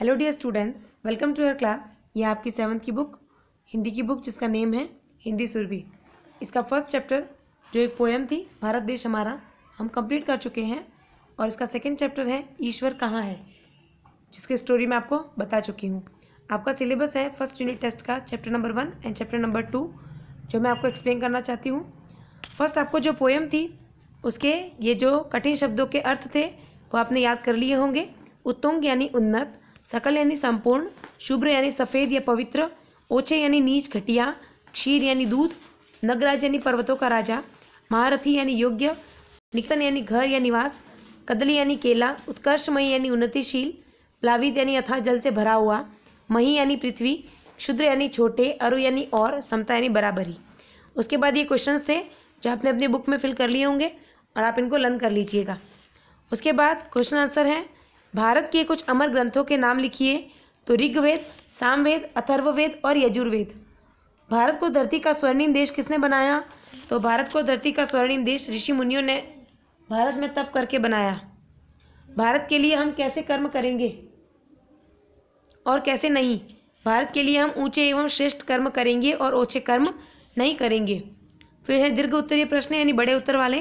hello dear students welcome to your class ये आपकी seventh की बुक हिंदी की बुक जिसका नेम है हिंदी सुरभि इसका फर्स्ट चैप्टर जो एक पोएम थी भारत देश हमारा हम कंप्लीट कर चुके हैं और इसका सेकंड चैप्टर है ईश्वर कहाँ है जिसके स्टोरी मैं आपको बता चुकी हूँ आपका सिलेबस है फर्स्ट यूनिट टेस्ट का chapter number one and chapter number two जो मैं आपको एक्सप्लेन करना चाहती हूँ फर्स्ट आपको जो पोएम थी उसके ये जो कठिन शब्दों के अर्थ थे वो आपने याद कर लिए होंगे उत्तुंग यानी उन्नत सकल यानी संपूर्ण शुभ्र यानी सफ़ेद या पवित्र ओछे यानी नीच घटिया क्षीर यानी दूध नगराज यानी पर्वतों का राजा महारथी यानी योग्य निकतन यानी घर या निवास कदली यानी केला उत्कर्षमयी यानी उन्नतिशील प्लावित यानी अथा जल से भरा हुआ मही यानी पृथ्वी क्षुद्र यानी छोटे अरु यानी और समता यानी बराबरी उसके बाद ये क्वेश्चंस थे जो आपने अपनी बुक में फिल कर लिए होंगे और आप इनको लर्न कर लीजिएगा उसके बाद क्वेश्चन आंसर है भारत के कुछ अमर ग्रंथों के नाम लिखिए तो ऋग्वेद सामवेद अथर्ववेद और यजुर्वेद भारत को धरती का स्वर्णिम देश किसने बनाया तो भारत को धरती का स्वर्णिम देश ऋषि मुनियों ने भारत में तप करके बनाया भारत के लिए हम कैसे कर्म करेंगे और कैसे नहीं भारत के लिए हम ऊंचे एवं श्रेष्ठ कर्म करेंगे और ओछे कर्म नहीं करेंगे फिर है दीर्घ उत्तरीय प्रश्न यानी बड़े उत्तर वाले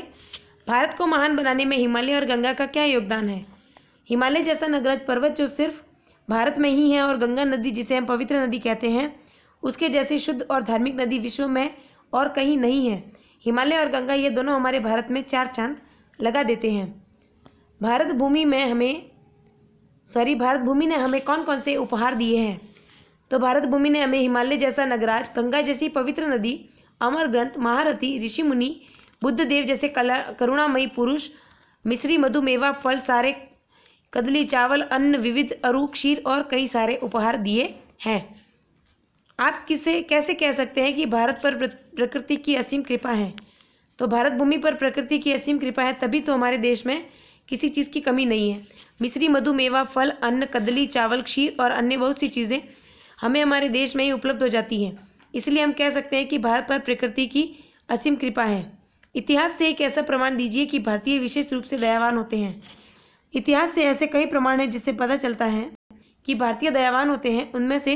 भारत को महान बनाने में हिमालय और गंगा का क्या योगदान है हिमालय जैसा नगराज पर्वत जो सिर्फ भारत में ही है और गंगा नदी जिसे हम पवित्र नदी कहते हैं उसके जैसे शुद्ध और धार्मिक नदी विश्व में और कहीं नहीं है हिमालय और गंगा ये दोनों हमारे भारत में चार चांद लगा देते हैं भारत भूमि में हमें सॉरी भारत भूमि ने हमें कौन कौन से उपहार दिए हैं तो भारत भूमि ने हमें हिमालय जैसा नगराज गंगा जैसी पवित्र नदी अमर ग्रंथ महारथी ऋषि मुनि बुद्ध देव जैसे कला करुणामयी पुरुष मिश्री मधुमेवा फल सारे कदली चावल अन्न विविध अरु क्षीर और कई सारे उपहार दिए हैं आप किसे कैसे कह सकते हैं कि भारत पर प्रकृति की असीम कृपा है तो भारत भूमि पर प्रकृति की असीम कृपा है तभी तो हमारे देश में किसी चीज़ की कमी नहीं है मिश्री मधु मेवा फल अन्न कदली चावल क्षीर और अन्य बहुत सी चीज़ें हमें हमारे देश में ही उपलब्ध हो जाती है इसलिए हम कह सकते हैं कि भारत पर प्रकृति की असीम कृपा है इतिहास से एक ऐसा प्रमाण दीजिए कि भारतीय विशेष रूप से दयावान होते हैं इतिहास से ऐसे कई प्रमाण हैं जिससे पता चलता है कि भारतीय दयावान होते हैं उनमें से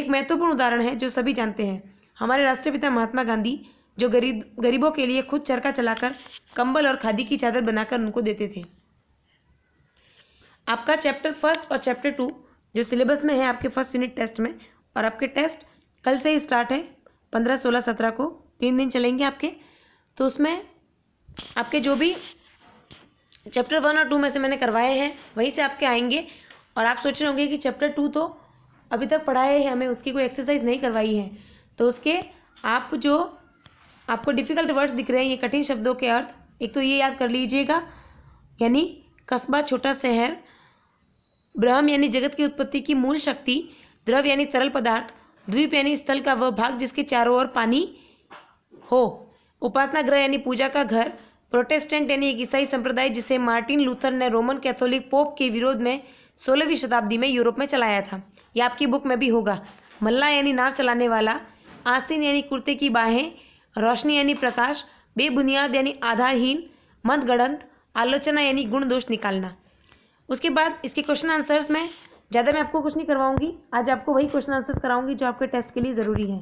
एक महत्वपूर्ण उदाहरण है जो सभी जानते हैं हमारे राष्ट्रपिता महात्मा गांधी जो गरीब गरीबों के लिए खुद चरखा चलाकर कंबल और खादी की चादर बनाकर उनको देते थे आपका चैप्टर फर्स्ट और चैप्टर टू जो सिलेबस में है आपके फर्स्ट यूनिट टेस्ट में और आपके टेस्ट कल से ही स्टार्ट है पंद्रह सोलह सत्रह को तीन दिन चलेंगे आपके तो उसमें आपके जो भी चैप्टर वन और टू में से मैंने करवाए हैं वहीं से आपके आएंगे और आप सोच रहे होंगे कि चैप्टर टू तो अभी तक पढ़ाए हैं हमें उसकी कोई एक्सरसाइज नहीं करवाई है तो उसके आप जो आपको डिफ़िकल्ट वर्ड्स दिख रहे हैं ये कठिन शब्दों के अर्थ एक तो ये याद कर लीजिएगा यानी कस्बा छोटा शहर ब्रह्म यानी जगत की उत्पत्ति की मूल शक्ति द्रव यानी तरल पदार्थ द्वीप यानी स्थल का वह भाग जिसके चारों ओर पानी हो उपासना ग्रह यानी पूजा का घर प्रोटेस्टेंट यानी एक ईसाई संप्रदाय जिसे मार्टिन लूथर ने रोमन कैथोलिक पोप के विरोध में सोलहवीं शताब्दी में यूरोप में चलाया था यह आपकी बुक में भी होगा मल्ला यानी नाव चलाने वाला आस्तीन यानी कुर्ते की बाहें रोशनी यानी प्रकाश बेबुनियाद यानी आधारहीन मतगणंत आलोचना यानी गुण दोष निकालना उसके बाद इसके क्वेश्चन आंसर्स में ज़्यादा मैं आपको कुछ नहीं करवाऊंगी आज आपको वही क्वेश्चन आंसर्स कराऊंगी जो आपके टेस्ट के लिए ज़रूरी है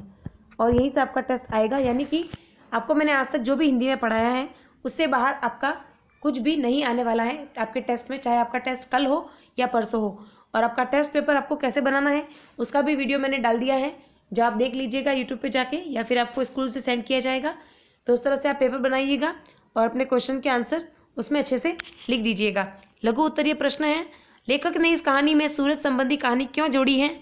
और यहीं से आपका टेस्ट आएगा यानी कि आपको मैंने आज तक जो भी हिंदी में पढ़ाया है उससे बाहर आपका कुछ भी नहीं आने वाला है आपके टेस्ट में चाहे आपका टेस्ट कल हो या परसों हो और आपका टेस्ट पेपर आपको कैसे बनाना है उसका भी वीडियो मैंने डाल दिया है जो आप देख लीजिएगा यूट्यूब पे जाके या फिर आपको स्कूल से सेंड किया जाएगा तो उस तरह से आप पेपर बनाइएगा और अपने क्वेश्चन के आंसर उसमें अच्छे से लिख दीजिएगा लघु उत्तरीय प्रश्न है लेखक ने इस कहानी में सूरज संबंधी कहानी क्यों जोड़ी है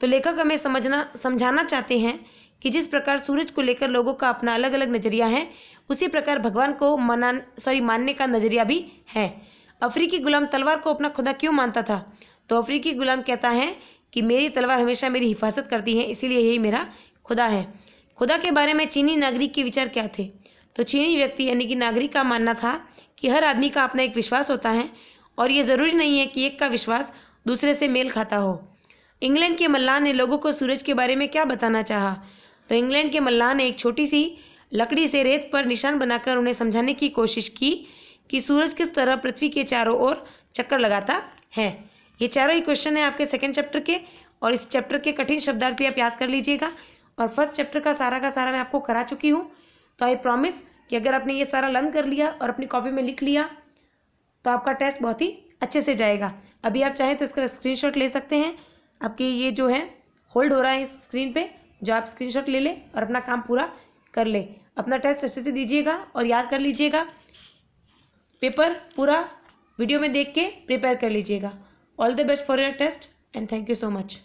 तो लेखक हमें समझना समझाना चाहते हैं कि जिस प्रकार सूरज को लेकर लोगों का अपना अलग अलग नज़रिया है उसी प्रकार भगवान को मना सॉरी मानने का नज़रिया भी है अफ्रीकी गुलाम तलवार को अपना खुदा क्यों मानता था तो अफ्रीकी गुलाम कहता है कि मेरी तलवार हमेशा मेरी हिफाजत करती है इसीलिए यही मेरा खुदा है खुदा के बारे में चीनी नागरिक के विचार क्या थे तो चीनी व्यक्ति यानी कि नागरिक का मानना था कि हर आदमी का अपना एक विश्वास होता है और ये ज़रूरी नहीं है कि एक का विश्वास दूसरे से मेल खाता हो इंग्लैंड के मल्लाह ने लोगों को सूरज के बारे में क्या बताना चाहा तो इंग्लैंड के मल्लाह ने एक छोटी सी लकड़ी से रेत पर निशान बनाकर उन्हें समझाने की कोशिश की कि सूरज किस तरह पृथ्वी के चारों ओर चक्कर लगाता है ये चारों ही क्वेश्चन है आपके सेकेंड चैप्टर के और इस चैप्टर के कठिन शब्दार्थ भी आप याद कर लीजिएगा और फर्स्ट चैप्टर का सारा का सारा मैं आपको करा चुकी हूँ तो आई प्रॉमिस कि अगर आपने ये सारा लर्न कर लिया और अपनी कॉपी में लिख लिया तो आपका टेस्ट बहुत ही अच्छे से जाएगा अभी आप चाहें तो इसका स्क्रीनशॉट ले सकते हैं आपके ये जो है होल्ड हो रहा है इस स्क्रीन पे जो आप स्क्रीनशॉट ले लें और अपना काम पूरा कर लें अपना टेस्ट अच्छे से दीजिएगा और याद कर लीजिएगा पेपर पूरा वीडियो में देख के प्रिपेयर कर लीजिएगा all the best for your test and thank you so much